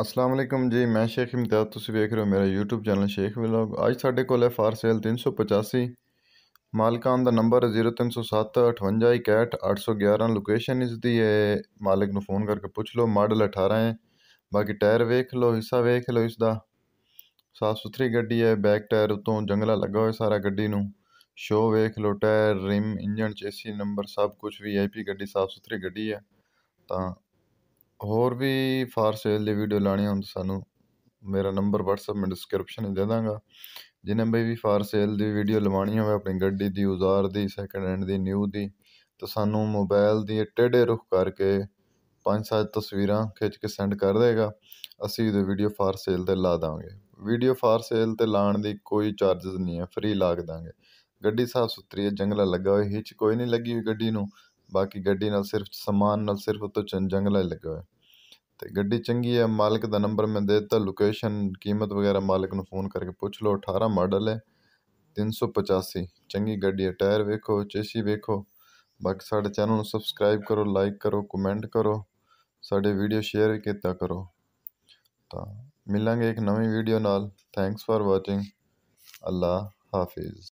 ਅਸਲਾਮ ਅਲੈਕਮ ਜੀ ਮੈਂ ਸ਼ੇਖ ਇਮਤਿਆਜ਼ ਤੁਸੀਂ ਵੇਖ ਰਹੇ ਹੋ ਮੇਰਾ YouTube ਚੈਨਲ ਸ਼ੇਖ ਵਲੌਗ ਅੱਜ ਸਾਡੇ ਕੋਲ ਹੈ ਫਾਰ ਸੇਲ 385 ਮਾਲਕਾਂ ਦਾ ਨੰਬਰ 0307581811 ਲੋਕੇਸ਼ਨ ਇਸ ਦੀ ਹੈ ਮਾਲਕ ਨੂੰ ਫੋਨ ਕਰਕੇ ਪੁੱਛ ਲਓ ਮਾਡਲ 18 ਹੈ ਬਾਕੀ ਟਾਇਰ ਵੇਖ ਲਓ ਹਿੱਸਾ ਵੇਖ ਲਓ ਇਸ ਦਾ ਸਾਫ ਸੁਥਰੀ ਗੱਡੀ ਹੈ ਬੈਕ ਟਾਇਰ ਉਤੋਂ ਜੰਗਲਾ ਲੱਗਾ ਹੋਇਆ ਸਾਰਾ ਗੱਡੀ ਨੂੰ ਸ਼ੋ ਵੇਖ ਲਓ tyre rim engine chassis number ਸਭ ਕੁਝ ਵੀ ਆਈਪੀ ਗੱਡੀ ਸਾਫ ਸੁਥਰੀ ਗੱਡੀ ਹੈ ਤਾਂ ਹੋਰ ਵੀ ਫਾਰ ਸੇਲ ਦੇ ਵੀਡੀਓ ਲਾਣੀ ਹੁੰਦੀ ਸਾਨੂੰ ਮੇਰਾ ਨੰਬਰ WhatsApp ਮੈਂ ਡਿਸਕ੍ਰਿਪਸ਼ਨ ਦੇ ਦਾਂਗਾ ਜਿਨੇ ਬਈ ਵੀ ਫਾਰ ਸੇਲ ਦੀ ਵੀਡੀਓ ਲਵਾਣੀ ਹੋਵੇ ਆਪਣੀ ਗੱਡੀ ਦੀ ਉਜ਼ਾਰ ਦੀ ਸੈਕਿੰਡ ਹੈਂਡ ਦੀ ਨਿਊ ਦੀ ਤਾਂ ਸਾਨੂੰ ਮੋਬਾਈਲ ਦੀ ਟੇਡੇ ਰੁਖ ਕਰਕੇ ਪੰਜ ਸੱਤ ਤਸਵੀਰਾਂ ਖਿੱਚ ਕੇ ਸੈਂਡ ਕਰ ਦੇਗਾ ਅਸੀਂ ਉਹਦੇ ਵੀਡੀਓ ਫਾਰ ਸੇਲ ਤੇ ਲਾ ਦਾਂਗੇ ਵੀਡੀਓ ਫਾਰ ਸੇਲ ਤੇ ਲਾਣ ਦੀ ਕੋਈ ਚਾਰजेस ਨਹੀਂ ਹੈ ਫ੍ਰੀ ਲਾ ਦਾਂਗੇ ਗੱਡੀ ਸਾਫ ਸੁਥਰੀ ਹੈ ਜੰਗਲਾ ਲੱਗਾ ਹੋਇਆ ਹਿੱਚ ਕੋਈ ਨਹੀਂ ਲੱਗੀ ਹੋਈ ਗੱਡੀ ਨੂੰ ਬਾਕੀ ਗੱਡੀ ਨਾਲ ਸਿਰਫ ਸਮਾਨ ਨਾਲ ਸਿਰਫ ਉੱਤੋਂ ਜੰਗਲਾ ਹੀ ਲੱਗਾ ਹੋਇਆ ਗੱਡੀ ਚੰਗੀ ਹੈ ਮਾਲਕ ਦਾ ਨੰਬਰ ਮੈਂ ਦੇ ਦਿੱਤਾ ਲੋਕੇਸ਼ਨ ਕੀਮਤ ਵਗੈਰਾ ਮਾਲਕ ਨੂੰ ਫ਼ੋਨ ਕਰਕੇ ਪੁੱਛ ਲਓ 18 ਮਾਡਲ ਹੈ 385 ਚੰਗੀ ਗੱਡੀ ਹੈ ਟਾਇਰ ਵੇਖੋ ਚੇਸੀ ਵੇਖੋ ਬਾਕੀ ਸਾਡੇ ਚੈਨਲ ਨੂੰ ਸਬਸਕ੍ਰਾਈਬ ਕਰੋ ਲਾਈਕ ਕਰੋ ਕਮੈਂਟ ਕਰੋ ਸਾਡੇ ਵੀਡੀਓ ਸ਼ੇਅਰ ਕੀਤਾ ਕਰੋ ਤਾਂ ਮਿਲਾਂਗੇ ਇੱਕ ਨਵੀਂ ਵੀਡੀਓ ਨਾਲ ਥੈਂਕਸ ਫਾਰ ਵਾਚਿੰਗ ਅੱਲਾ ਹਾਫਿਜ਼